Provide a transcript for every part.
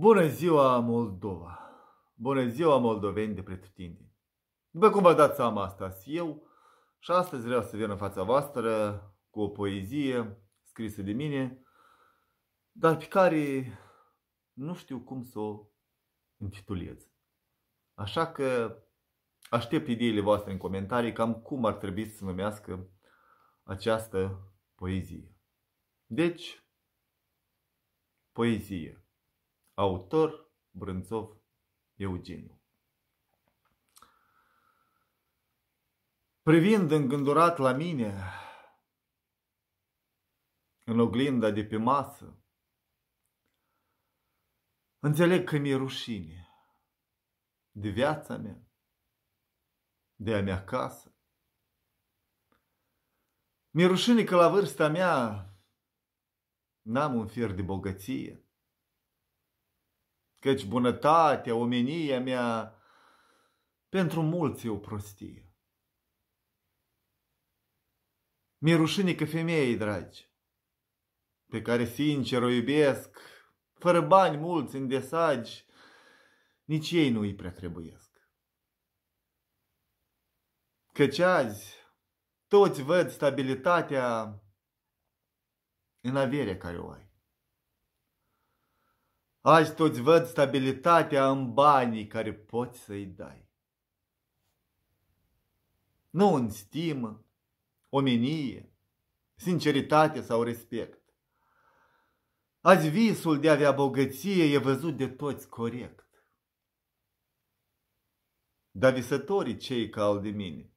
Bună ziua, Moldova! Bună ziua, moldoveni de pretutindeni! După cum vă dați seama, asta eu și astăzi vreau să vin în fața voastră cu o poezie scrisă de mine, dar pe care nu știu cum să o intitulez. Așa că aștept ideile voastre în comentarii cam cum ar trebui să numească această poezie. Deci, poezie. Autor Brânzov Eugeniu Privind îngândurat la mine, în oglinda de pe masă, înțeleg că mi-e rușine de viața mea, de a mea casă. Mi-e rușine că la vârsta mea n-am un fir de bogăție căci bunătatea, omenia mea, pentru mulți e o prostie. Mi-e rușine că femeii dragi, pe care sincer o iubesc, fără bani mulți în desagi, nici ei nu îi prea trebuiesc. Căci azi toți văd stabilitatea în averea care o ai. Azi toți văd stabilitatea în banii care poți să-i dai. Nu în stimă, omenie, sinceritate sau respect. Azi visul de a avea bogăție e văzut de toți corect. Dar visătorii cei ca al de mine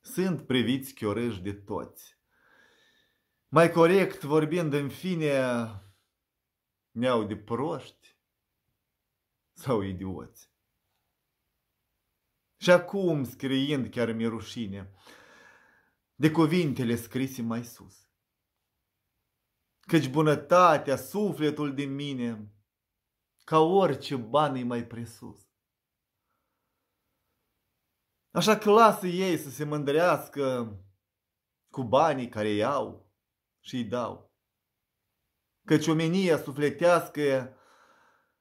sunt priviți chiorâși de toți. Mai corect vorbind, în fine, neau de proști sau idioți. Și acum, scriind, chiar mi rușine de cuvintele scrise mai sus. Căci bunătatea, sufletul din mine, ca orice bani mai presus. Așa că lasă ei să se mândrească cu banii care îi au și îi dau. Căci omenia sufletească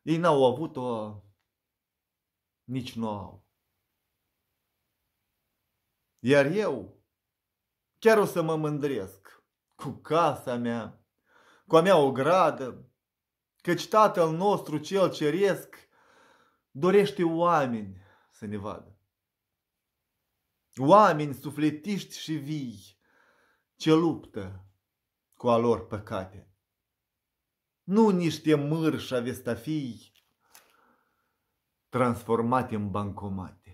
ei n-au avut-o, nici nu au. Iar eu chiar o să mă mândresc cu casa mea, cu a mea ogradă, căci Tatăl nostru cel ceresc dorește oameni să ne vadă. Oameni sufletiști și vii ce luptă cu a lor păcate nu niște mârși avestafii transformate în bancomat.